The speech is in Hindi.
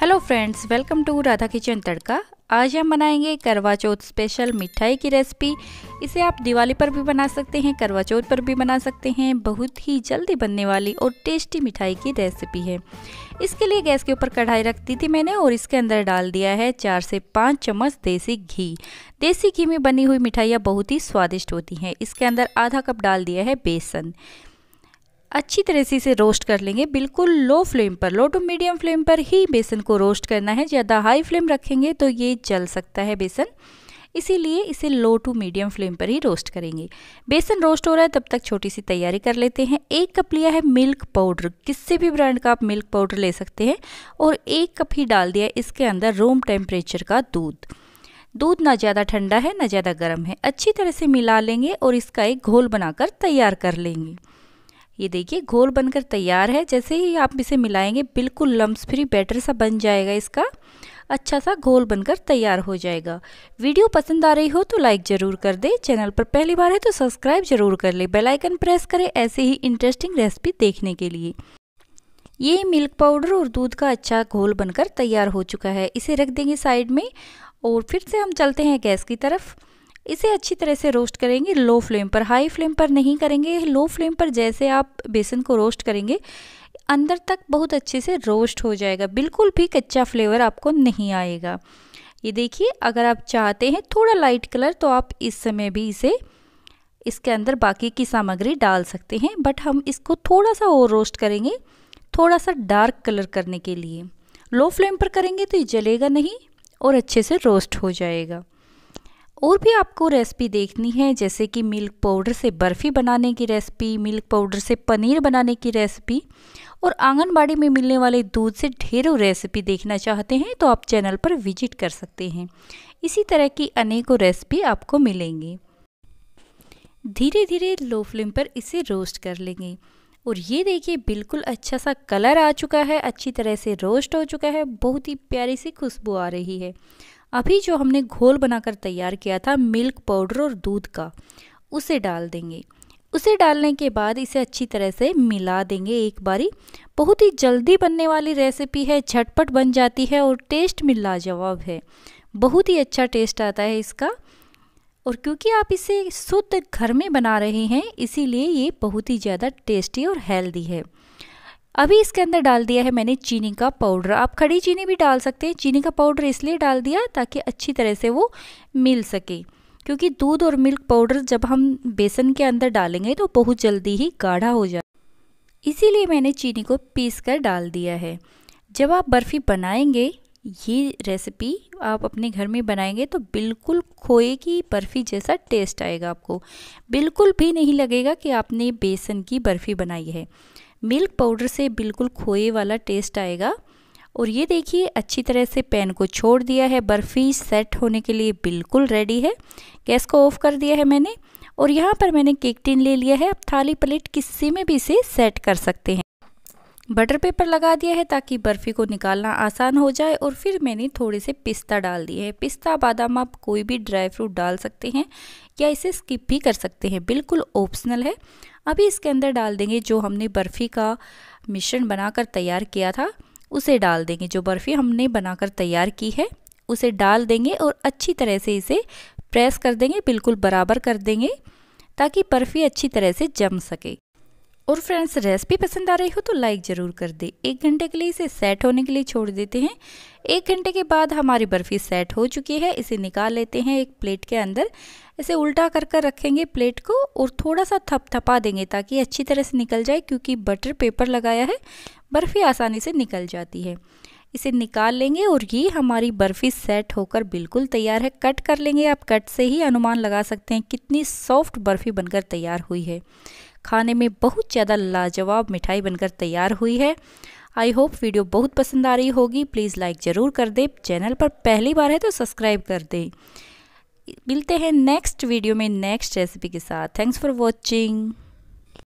hello friends welcome to Radha kitchen Tadka आज हम बनाएंगे करवा चौथ स्पेशल मिठाई की रेसिपी इसे आप दिवाली पर भी बना सकते हैं करवा चौथ पर भी बना सकते हैं बहुत ही जल्दी बनने वाली और टेस्टी मिठाई की रेसिपी है इसके लिए गैस के ऊपर कढ़ाई रख दी थी मैंने और इसके अंदर डाल दिया है चार से पाँच चम्मच देसी घी देसी घी में बनी हुई मिठाइयाँ बहुत ही स्वादिष्ट होती हैं इसके अंदर आधा कप डाल दिया है बेसन अच्छी तरह से इसे रोस्ट कर लेंगे बिल्कुल लो फ्लेम पर लो टू मीडियम फ्लेम पर ही बेसन को रोस्ट करना है ज़्यादा हाई फ्लेम रखेंगे तो ये जल सकता है बेसन इसीलिए इसे लो टू मीडियम फ्लेम पर ही रोस्ट करेंगे बेसन रोस्ट हो रहा है तब तक छोटी सी तैयारी कर लेते हैं एक कप लिया है मिल्क पाउडर किससे भी ब्रांड का आप मिल्क पाउडर ले सकते हैं और एक कप ही डाल दिया इसके अंदर रूम टेम्परेचर का दूध दूध ना ज़्यादा ठंडा है ना ज़्यादा गर्म है अच्छी तरह से मिला लेंगे और इसका एक घोल बनाकर तैयार कर लेंगे ये देखिए घोल बनकर तैयार है जैसे ही आप इसे मिलाएंगे बिल्कुल लम्स फ्री बैटर सा बन जाएगा इसका अच्छा सा घोल बनकर तैयार हो जाएगा वीडियो पसंद आ रही हो तो लाइक ज़रूर कर दे चैनल पर पहली बार है तो सब्सक्राइब जरूर कर ले बेल आइकन प्रेस करें ऐसे ही इंटरेस्टिंग रेसिपी देखने के लिए ये मिल्क पाउडर और दूध का अच्छा घोल बनकर तैयार हो चुका है इसे रख देंगे साइड में और फिर से हम चलते हैं गैस की तरफ इसे अच्छी तरह से रोस्ट करेंगे लो फ्लेम पर हाई फ्लेम पर नहीं करेंगे लो फ्लेम पर जैसे आप बेसन को रोस्ट करेंगे अंदर तक बहुत अच्छे से रोस्ट हो जाएगा बिल्कुल भी कच्चा फ्लेवर आपको नहीं आएगा ये देखिए अगर आप चाहते हैं थोड़ा लाइट कलर तो आप इस समय भी इसे इसके अंदर बाकी की सामग्री डाल सकते हैं बट हम इसको थोड़ा सा और रोस्ट करेंगे थोड़ा सा डार्क कलर करने के लिए लो फ्लेम पर करेंगे तो ये जलेगा नहीं और अच्छे से रोस्ट हो जाएगा और भी आपको रेसिपी देखनी है जैसे कि मिल्क पाउडर से बर्फ़ी बनाने की रेसिपी मिल्क पाउडर से पनीर बनाने की रेसिपी और आंगनबाड़ी में मिलने वाले दूध से ढेरों रेसिपी देखना चाहते हैं तो आप चैनल पर विजिट कर सकते हैं इसी तरह की अनेकों रेसिपी आपको मिलेंगी धीरे धीरे लो फ्लेम पर इसे रोस्ट कर लेंगे और ये देखिए बिल्कुल अच्छा सा कलर आ चुका है अच्छी तरह से रोस्ट हो चुका है बहुत ही प्यारी सी खुशबू आ रही है अभी जो हमने घोल बनाकर तैयार किया था मिल्क पाउडर और दूध का उसे डाल देंगे उसे डालने के बाद इसे अच्छी तरह से मिला देंगे एक बारी बहुत ही जल्दी बनने वाली रेसिपी है झटपट बन जाती है और टेस्ट में लाजवाब है बहुत ही अच्छा टेस्ट आता है इसका और क्योंकि आप इसे शुद्ध घर में बना रहे हैं इसीलिए ये बहुत ही ज़्यादा टेस्टी और हेल्दी है अभी इसके अंदर डाल दिया है मैंने चीनी का पाउडर आप खड़ी चीनी भी डाल सकते हैं चीनी का पाउडर इसलिए डाल दिया ताकि अच्छी तरह से वो मिल सके क्योंकि दूध और मिल्क पाउडर जब हम बेसन के अंदर डालेंगे तो बहुत जल्दी ही गाढ़ा हो जाए इसीलिए मैंने चीनी को पीस कर डाल दिया है जब आप बर्फ़ी बनाएंगे ये रेसिपी आप अपने घर में बनाएंगे तो बिल्कुल खोए की बर्फ़ी जैसा टेस्ट आएगा आपको बिल्कुल भी नहीं लगेगा कि आपने बेसन की बर्फ़ी बनाई है मिल्क पाउडर से बिल्कुल खोए वाला टेस्ट आएगा और ये देखिए अच्छी तरह से पैन को छोड़ दिया है बर्फ़ी सेट होने के लिए बिल्कुल रेडी है गैस को ऑफ़ कर दिया है मैंने और यहाँ पर मैंने केक टिन ले लिया है अब थाली प्लेट किसी में भी इसे सेट कर सकते हैं बटर पेपर लगा दिया है ताकि बर्फ़ी को निकालना आसान हो जाए और फिर मैंने थोड़े से पिस्ता डाल दिए हैं पिस्ता बादाम आप कोई भी ड्राई फ्रूट डाल सकते हैं या इसे स्किप भी कर सकते हैं बिल्कुल ऑप्शनल है अभी इसके अंदर डाल देंगे जो हमने बर्फ़ी का मिश्रण बनाकर तैयार किया था उसे डाल देंगे जो बर्फ़ी हमने बनाकर तैयार की है उसे डाल देंगे और अच्छी तरह से इसे प्रेस कर देंगे बिल्कुल बराबर कर देंगे ताकि बर्फ़ी अच्छी तरह से जम सके और फ्रेंड्स रेसिपी पसंद आ रही हो तो लाइक ज़रूर कर दे एक घंटे के लिए इसे सेट होने के लिए छोड़ देते हैं एक घंटे के बाद हमारी बर्फ़ी सेट हो चुकी है इसे निकाल लेते हैं एक प्लेट के अंदर इसे उल्टा कर कर रखेंगे प्लेट को और थोड़ा सा थपथपा देंगे ताकि अच्छी तरह से निकल जाए क्योंकि बटर पेपर लगाया है बर्फ़ी आसानी से निकल जाती है इसे निकाल लेंगे और ये हमारी बर्फ़ी सेट होकर बिल्कुल तैयार है कट कर लेंगे आप कट से ही अनुमान लगा सकते हैं कितनी सॉफ्ट बर्फ़ी बनकर तैयार हुई है खाने में बहुत ज़्यादा लाजवाब मिठाई बनकर तैयार हुई है आई होप वीडियो बहुत पसंद आ रही होगी प्लीज़ लाइक ज़रूर कर दें चैनल पर पहली बार है तो सब्सक्राइब कर दें मिलते हैं नेक्स्ट वीडियो में नेक्स्ट रेसिपी के साथ थैंक्स फॉर वॉचिंग